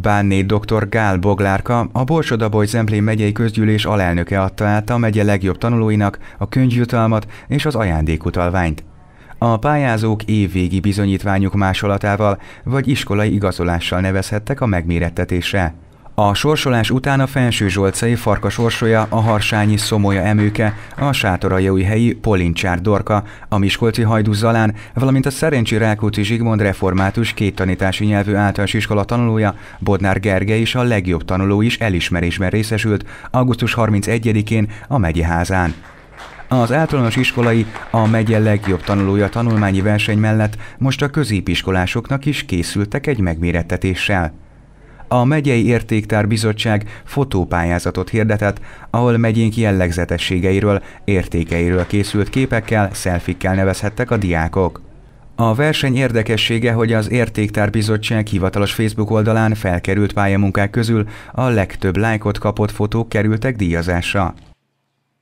Bánné dr. Gál Boglárka, a Borsodaboly Zemplén megyei közgyűlés alelnöke adta át a megye legjobb tanulóinak a könyvjutalmat és az ajándékutalványt. A pályázók évvégi bizonyítványuk másolatával vagy iskolai igazolással nevezhettek a megmérettetésre. A sorsolás után a felső zsolcai farkasorsolya, a harsányi szomolya emőke, a sátorajói helyi Polincsár Dorka, a Miskolci Hajdú Zalán, valamint a Szerencsi Rákóczi Zsigmond református két tanítási nyelvű általános iskola tanulója, Bodnár Gergely is a legjobb tanuló is elismerésben részesült augusztus 31-én a megyeházán. Az általános iskolai a megye legjobb tanulója tanulmányi verseny mellett most a középiskolásoknak is készültek egy megmérettetéssel a Megyei Értéktár Bizottság fotópályázatot hirdetett, ahol megyénk jellegzetességeiről, értékeiről készült képekkel, szelfikkel nevezhettek a diákok. A verseny érdekessége, hogy az Bizottság hivatalos Facebook oldalán felkerült pályamunkák közül a legtöbb lájkot kapott fotók kerültek díjazásra.